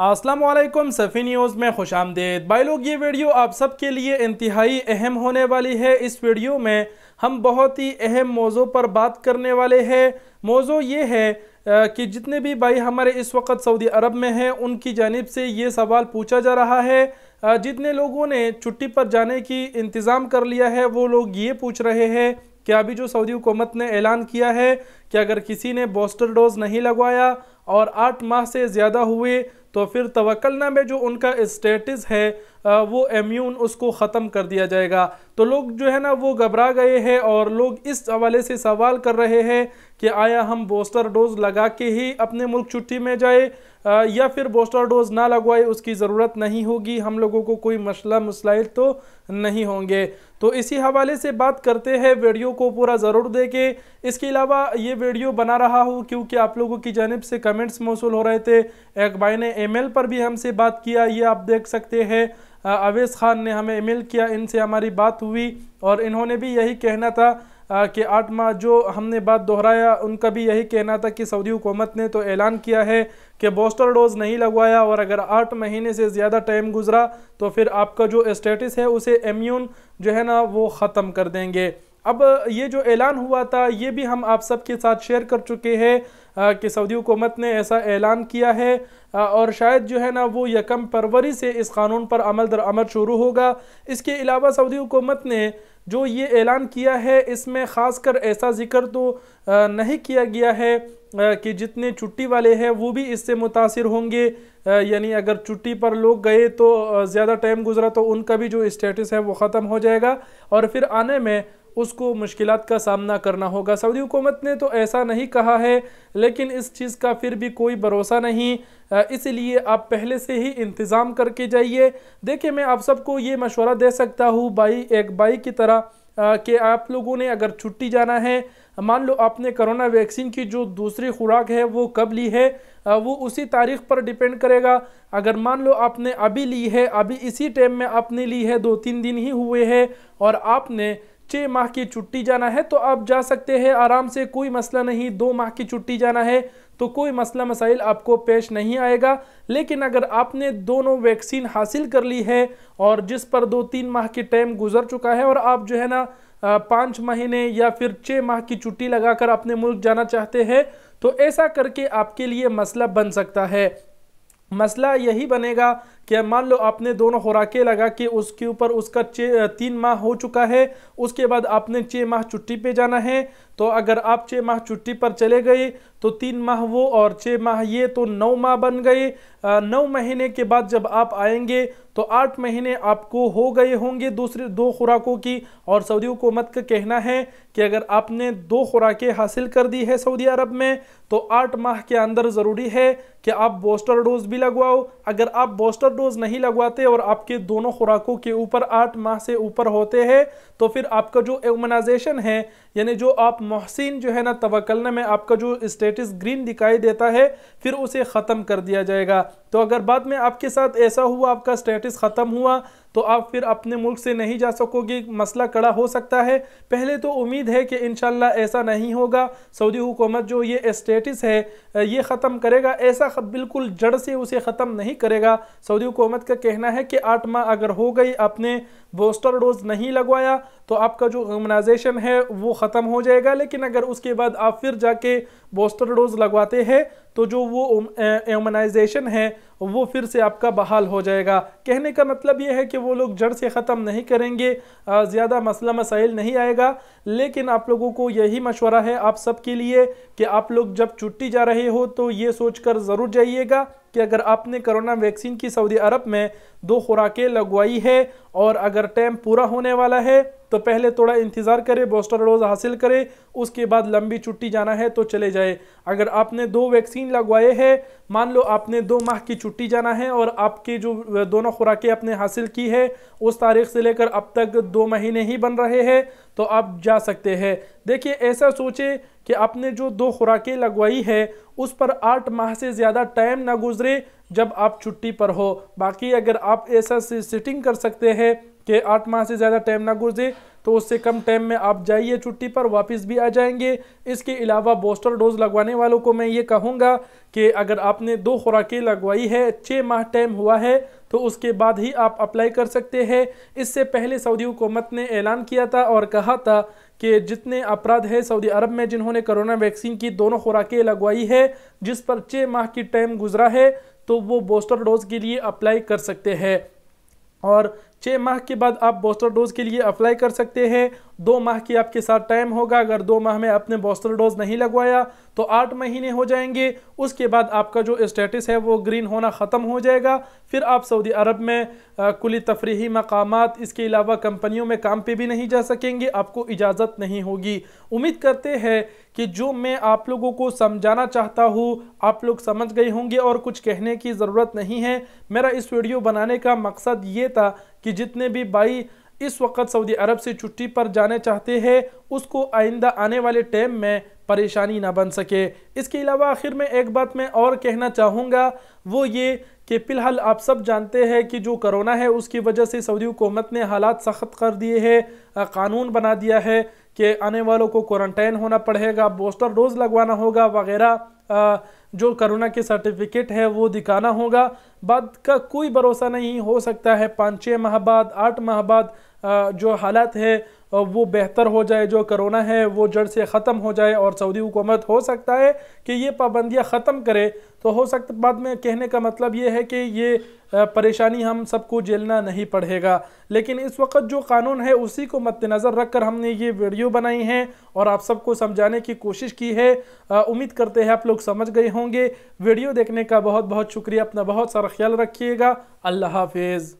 Aslam सफ़ी news में खुश आमदेद भाई लोग ये वीडियो आप सब के लिए इंतहाई अहम होने वाली है इस वीडियो में हम बहुत ही अहम मौज़ों पर बात करने वाले हैं मौजू ये है कि जितने भी भाई हमारे इस वक्त सऊदी अरब में हैं उनकी जानब से ये सवाल पूछा जा रहा है जितने लोगों ने छुट्टी पर जाने की इंतज़ाम कर लिया है वो लोग ये पूछ रहे हैं कि अभी जो सऊदी हुकूमत ने ऐलान किया है कि अगर किसी ने बूस्टर डोज नहीं लगवाया और आठ माह से ज़्यादा हुए तो फिर तवक्लना में जो उनका स्टेटस है वो इम्यून उसको ख़त्म कर दिया जाएगा तो लोग जो है ना वो घबरा गए हैं और लोग इस हवाले से सवाल कर रहे हैं कि आया हम बूस्टर डोज लगा के ही अपने मुल्क छुट्टी में जाए या फिर बूस्टर डोज ना लगवाए उसकी ज़रूरत नहीं होगी हम लोगों को कोई मसला मसलाइल तो नहीं होंगे तो इसी हवाले से बात करते हैं वीडियो को पूरा ज़रूर देखें इसके अलावा ये वीडियो बना रहा हूँ क्योंकि आप लोगों की जानब से कमेंट्स मौसू हो रहे थे एक भाई ने एम पर भी हमसे बात किया ये आप देख सकते हैं अवेश खान ने हमें ईमेल किया इनसे हमारी बात हुई और इन्होंने भी यही कहना था कि आठ माह जो हमने बात दोहराया उनका भी यही कहना था कि सऊदी हुकूमत ने तो ऐलान किया है कि बूस्टर डोज़ नहीं लगवाया और अगर आठ महीने से ज़्यादा टाइम गुजरा तो फिर आपका जो स्टेटस है उसे इम्यून जो है ना वो ख़त्म कर देंगे अब ये जो ऐलान हुआ था ये भी हम आप सब के साथ शेयर कर चुके हैं कि सऊदी हुकूमत ने ऐसा ऐलान किया है और शायद जो है ना वो यकम फरवरी से इस कानून पर अमल दरअमल शुरू होगा इसके अलावा सऊदी हुकूमत ने जो ये ऐलान किया है इसमें ख़ासकर ऐसा जिक्र तो नहीं किया गया है कि जितने छुट्टी वाले हैं वो भी इससे मुतासर होंगे यानी अगर छुट्टी पर लोग गए तो ज़्यादा टाइम गुजरा तो उनका भी जो स्टेटस है वो ख़त्म हो जाएगा और फिर आने में उसको मुश्किल का सामना करना होगा सऊदी हुकूमत ने तो ऐसा नहीं कहा है लेकिन इस चीज़ का फिर भी कोई भरोसा नहीं इसलिए आप पहले से ही इंतज़ाम करके जाइए देखिए मैं आप सबको ये मशवरा दे सकता हूँ बाई एक बाई की तरह कि आप लोगों ने अगर छुट्टी जाना है मान लो आपने कोरोना वैक्सीन की जो दूसरी खुराक है वो कब ली है वो उसी तारीख पर डिपेंड करेगा अगर मान लो आपने अभी ली है अभी इसी टाइम में आपने ली है दो तीन दिन ही हुए हैं और आपने छः माह की छुट्टी जाना है तो आप जा सकते हैं आराम से कोई मसला नहीं दो माह की छुट्टी जाना है तो कोई मसला मसाइल आपको पेश नहीं आएगा लेकिन अगर आपने दोनों वैक्सीन हासिल कर ली है और जिस पर दो तीन माह की टाइम गुजर चुका है और आप जो है ना पाँच महीने या फिर छः माह की छुट्टी लगाकर अपने मुल्क जाना चाहते हैं तो ऐसा करके आपके लिए मसला बन सकता है मसला यही बनेगा कि मान लो आपने दोनों खुराकें लगा के उसके ऊपर उसका तीन माह हो चुका है उसके बाद आपने छः माह छुट्टी पे जाना है तो अगर आप छः माह छुट्टी पर चले गए तो तीन माह वो और छः माह ये तो नौ माह बन गए नौ महीने के बाद जब आप आएंगे तो आठ महीने आपको हो गए होंगे दूसरे दो खुराकों की और सऊदी हुकूमत का कहना है कि अगर आपने दो खुराकें हासिल कर दी है सऊदी अरब में तो आठ माह के अंदर ज़रूरी है कि आप बूस्टर डोज भी लगवाओ अगर आप बूस्टर डोज नहीं लगवाते और आपके दोनों खुराकों के ऊपर आठ माह से ऊपर होते हैं तो फिर आपका जो एमनाइजेशन है यानी जो आप मोहसिन जो है ना तवक्लना में आपका जो स्टेटस ग्रीन दिखाई देता है फिर उसे ख़त्म कर दिया जाएगा तो अगर बाद में आपके साथ ऐसा हुआ आपका स्टेटस ख़त्म हुआ तो आप फिर अपने मुल्क से नहीं जा सकोगे मसला कड़ा हो सकता है पहले तो उम्मीद है कि इन ऐसा नहीं होगा सऊदी हुकूमत जो ये स्टेटस है ये ख़त्म करेगा ऐसा बिल्कुल जड़ से उसे ख़त्म नहीं करेगा सऊदी हुकूमत का कहना है कि आठ माह अगर हो गई आपने बूस्टर डोज नहीं लगवाया तो आपका जो इम्यूनाइजेशन है वो ख़त्म हो जाएगा लेकिन अगर उसके बाद आप फिर जाके बूस्टर डोज लगवाते हैं तो जो वो एमनाइजेशन है वो फिर से आपका बहाल हो जाएगा कहने का मतलब ये है कि वो लोग जड़ से ख़त्म नहीं करेंगे ज़्यादा मसला मसाइल नहीं आएगा लेकिन आप लोगों को यही मशवरा है आप सब के लिए कि आप लोग जब छुट्टी जा रहे हो तो ये सोचकर ज़रूर जाइएगा कि अगर आपने कोरोना वैक्सीन की सऊदी अरब में दो खुराकें लगवाई है और अगर टाइम पूरा होने वाला है तो पहले थोड़ा इंतज़ार करें बूस्टर डोज हासिल करें उसके बाद लंबी छुट्टी जाना है तो चले जाए अगर आपने दो वैक्सीन लगवाए हैं मान लो आपने दो माह की छुट्टी जाना है और आपके जो दोनों खुराकें आपने हासिल की है उस तारीख से लेकर अब तक दो महीने ही बन रहे हैं तो आप जा सकते हैं देखिए ऐसा सोचें कि आपने जो दो खुराकें लगवाई है उस पर आठ माह से ज़्यादा टाइम ना गुजरे जब आप छुट्टी पर हो बाकी अगर आप ऐसा सिटिंग कर सकते हैं कि आठ माह से ज़्यादा टाइम ना गुजरे तो उससे कम टाइम में आप जाइए छुट्टी पर वापस भी आ जाएंगे इसके अलावा बूस्टर डोज लगवाने वालों को मैं ये कहूँगा कि अगर आपने दो खुराकें लगवाई है छः माह टाइम हुआ है तो उसके बाद ही आप अप्लाई कर सकते हैं इससे पहले सऊदी हुकूमत ने ऐलान किया था और कहा था कि जितने अपराध हैं सऊदी अरब में जिन्होंने कोरोना वैक्सीन की दोनों खुराकें लगवाई है जिस पर छः माह की टाइम गुजरा है तो वो बूस्टर डोज के लिए अप्लाई कर सकते हैं और छः माह के बाद आप बूस्टर डोज के लिए अप्लाई कर सकते हैं दो माह की आपके साथ टाइम होगा अगर दो माह में आपने बोस्टर डोज नहीं लगवाया तो आठ महीने हो जाएंगे उसके बाद आपका जो स्टेटस है वो ग्रीन होना ख़त्म हो जाएगा फिर आप सऊदी अरब में कुली तफरी मकाम इसके अलावा कंपनियों में काम पे भी नहीं जा सकेंगे आपको इजाज़त नहीं होगी उम्मीद करते हैं कि जो मैं आप लोगों को समझाना चाहता हूँ आप लोग समझ गए होंगे और कुछ कहने की ज़रूरत नहीं है मेरा इस वीडियो बनाने का मकसद ये था कि जितने भी बाई इस वक्त सऊदी अरब से छुट्टी पर जाना चाहते हैं उसको आइंदा आने वाले टाइम में परेशानी ना बन सके इसके अलावा आखिर में एक बात मैं और कहना चाहूँगा वो ये कि फ़िलहाल आप सब जानते हैं कि जो करोना है उसकी वजह से सऊदी हुकूमत ने हालात सख्त कर दिए है कानून बना दिया है कि आने वालों को क्वारंटाइन होना पड़ेगा बूस्टर डोज लगवाना होगा वगैरह जो करोना के सर्टिफिकेट है वो दिखाना होगा बाद का कोई भरोसा नहीं हो सकता है पाँच छः माह बाद आठ माह बाद जो हालात है वो बेहतर हो जाए जो करोना है वो जड़ से ख़त्म हो जाए और सऊदी हुकूमत हो सकता है कि ये पाबंदियाँ ख़त्म करे तो हो सकता बाद में कहने का मतलब ये है कि ये परेशानी हम सबको झेलना नहीं पड़ेगा लेकिन इस वक्त जो कानून है उसी को मद्देनज़र रख कर हमने ये वीडियो बनाई है और आप सबको समझाने की कोशिश की है उम्मीद करते हैं आप लोग समझ गए होंगे वीडियो देखने का बहुत बहुत शुक्रिया अपना बहुत सारा ख्याल रखिएगा अल्लाह हाफिज़